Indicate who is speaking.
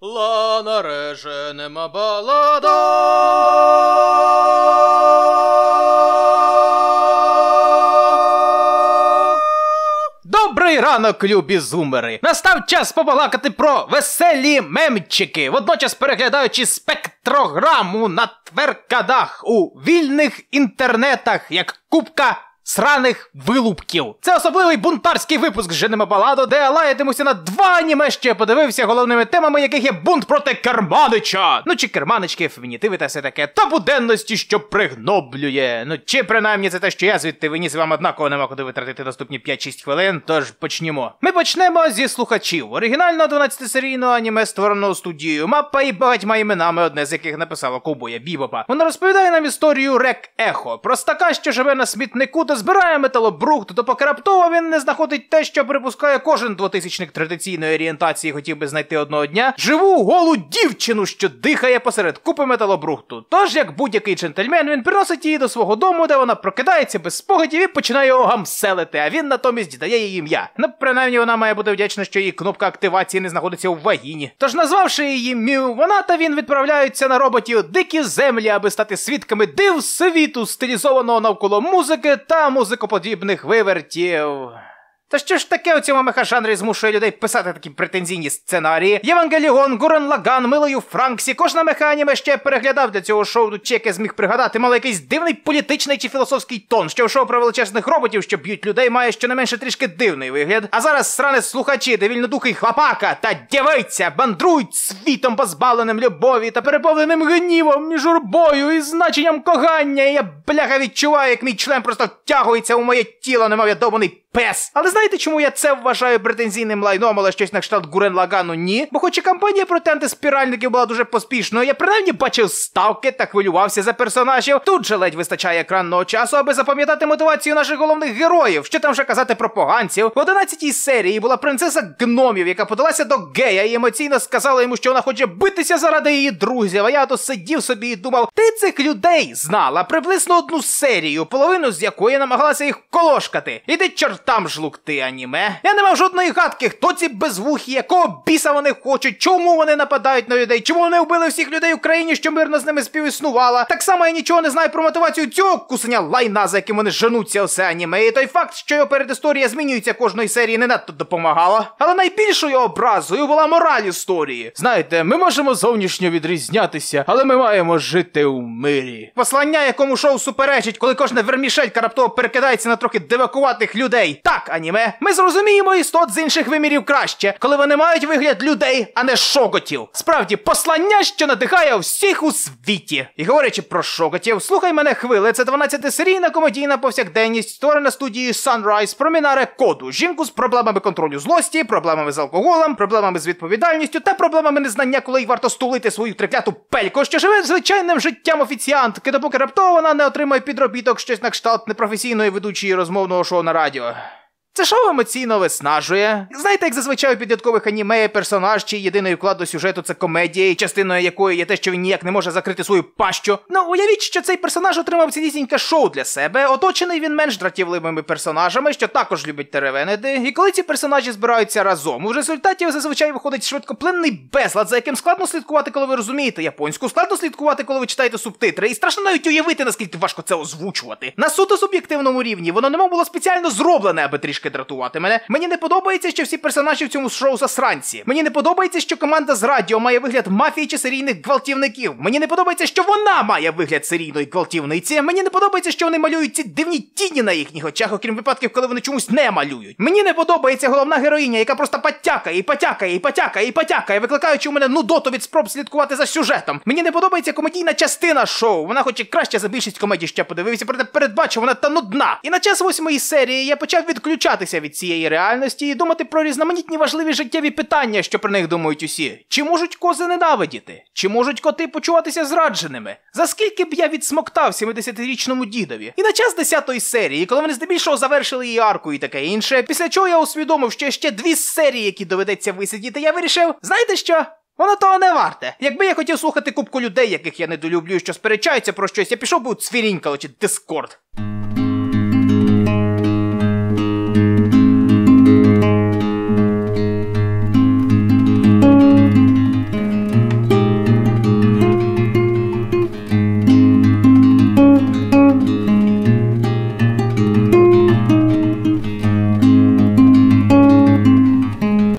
Speaker 1: Ла реже нема балада. Добрий ранок, любі зумери! Настав час побалакати про веселі мемчики, водночас переглядаючи спектрограму на тверкадах у вільних інтернетах як кубка Сраних вилупків. Це особливий бунтарський випуск «Женема Баладо, де лаятимуся на два аніме, що я подивився, головними темами яких є бунт проти керманича. Ну чи керманички, фемінітиви та все таке, та буденності, що пригноблює. Ну чи принаймні це те, що я звідти виніс вам однаково нема куди витратити наступні 5-6 хвилин. Тож почнімо. Ми почнемо зі слухачів. Оригінально 12-серійного аніме створеного студією мапа і багатьма іменами, одне з яких написала Кобоя Бібопа. Вона розповідає нам історію Рек Ехо, простака, що живе на смітнику до. Збирає металобрухт, допоки раптово він не знаходить те, що припускає кожен двотисячник традиційної орієнтації, хотів би знайти одного дня. Живу голу дівчину, що дихає посеред купи металобрухту. Тож, як будь-який джентльмен, він приносить її до свого дому, де вона прокидається без спогадів і починає його гамселити, а він натомість дає їй ім'я. Ну, принаймні вона має бути вдячна, що її кнопка активації не знаходиться у вагіні. Тож, назвавши її Мю, вона та він відправляються на роботі у дикі землі, аби стати свідками див світу, стилізованого навколо музики та та музикоподібних вивертів. Та що ж таке у цьому мехажанрі змушує людей писати такі претензійні сценарії? Євангеліон, Гурен Лаган, милою Франксі, кожна механіма ще переглядав для цього шоу, ну, чи яке зміг пригадати, мали якийсь дивний політичний чи філософський тон, що в шоу про величезних роботів, що б'ють людей, має щонайменше трішки дивний вигляд. А зараз сране слухачі, де вільнодухий хлопака та дівиця бандрують світом, позбавленим любові та переповненим гнівом і журбою і значенням кохання. І Я бляха відчуваю, як мій член просто втягується у моє тіло, немов я довбаний пес. Але знаєте, чому я це вважаю претензійним лайном, але щось на кшталт Гурен Лагану ні? Бо хоч і кампанія проти антиспіральників була дуже поспішною, я принаймні бачив ставки та хвилювався за персонажів. Тут же ледь вистачає екранного часу, аби запам'ятати мотивацію наших головних героїв. Що там вже казати про поганців? В 11-й серії була принцеса гномів, яка подалася до гея і емоційно сказала йому, що вона хоче битися заради її друзів. А я то сидів собі і думав, ти цих людей знала приблизно одну серію, половину з якої намагалася їх колошкати. Іди чорт там ж лукти аніме. Я не мав жодної гадки, хто ці безвухі, якого біса вони хочуть, чому вони нападають на людей, чому вони вбили всіх людей в країні, що мирно з ними співіснувала. Так само я нічого не знаю про мотивацію цього кусення лайна, за яким вони женуться усе аніме. І той факт, що його передісторія змінюється кожної серії, не надто допомагала. Але найбільшою образою була мораль історії. Знаєте, ми можемо зовнішньо відрізнятися, але ми маємо жити у мирі. Послання, якому шоу суперечить, коли кожна вермішелька раптово перекидається на трохи дивакуватих людей. Так, аніме, ми зрозуміємо істот з інших вимірів краще, коли вони мають вигляд людей, а не шоготів. Справді, послання, що надихає всіх у світі. І говорячи про шокотів, слухай мене хвили. Це 12-серійна комедійна повсякденність, створена студією Sunrise про Мінаре коду. Жінку з проблемами контролю злості, проблемами з алкоголем, проблемами з відповідальністю та проблемами незнання, коли й варто стулити свою трикляту пельку, що живе звичайним життям офіціантки, допоки раптово вона не отримає підробіток щось на кшталт непрофесійної ведучої розмовного шоу на радіо. Це шоу емоційно виснажує. Знаєте, як зазвичай у підліткових аніме персонаж, чий єдиний вклад до сюжету це комедія, і частиною якої є те, що він ніяк не може закрити свою пащу. Ну уявіть, що цей персонаж отримав цінісіньке шоу для себе, оточений він менш дратівливими персонажами, що також любить теревенеди. І коли ці персонажі збираються разом, у результаті зазвичай виходить швидкоплинний безлад, за яким складно слідкувати, коли ви розумієте японську, складно слідкувати, коли ви читаєте субтитри, і страшно навіть уявити, наскільки важко це озвучувати. На суто суб'єктивному рівні воно немов було спеціально зроблене, аби трішки трошки дратувати мене. Мені не подобається, що всі персонажі в цьому шоу засранці. Мені не подобається, що команда з радіо має вигляд мафії чи серійних гвалтівників. Мені не подобається, що вона має вигляд серійної гвалтівниці. Мені не подобається, що вони малюють ці дивні тіні на їхніх очах, окрім випадків, коли вони чомусь не малюють. Мені не подобається головна героїня, яка просто потякає і потякає, і потякає, і потякає, викликаючи у мене нудоту від спроб слідкувати за сюжетом. Мені не подобається комедійна частина шоу. Вона, хоч і краще за більшість комедій, ще подивився, проте передбачу, вона та нудна. І на час восьмої серії я почав відключати відмовлятися від цієї реальності і думати про різноманітні важливі життєві питання, що про них думають усі. Чи можуть кози ненавидіти? Чи можуть коти почуватися зрадженими? За скільки б я відсмоктав 70-річному дідові? І на час 10-ї серії, коли вони здебільшого завершили її арку і таке інше, після чого я усвідомив, що ще дві серії, які доведеться висидіти, я вирішив, знаєте що? Воно того не варте. Якби я хотів слухати кубку людей, яких я недолюблюю, що сперечаються про щось, я пішов би у цвірінькало чи дискорд.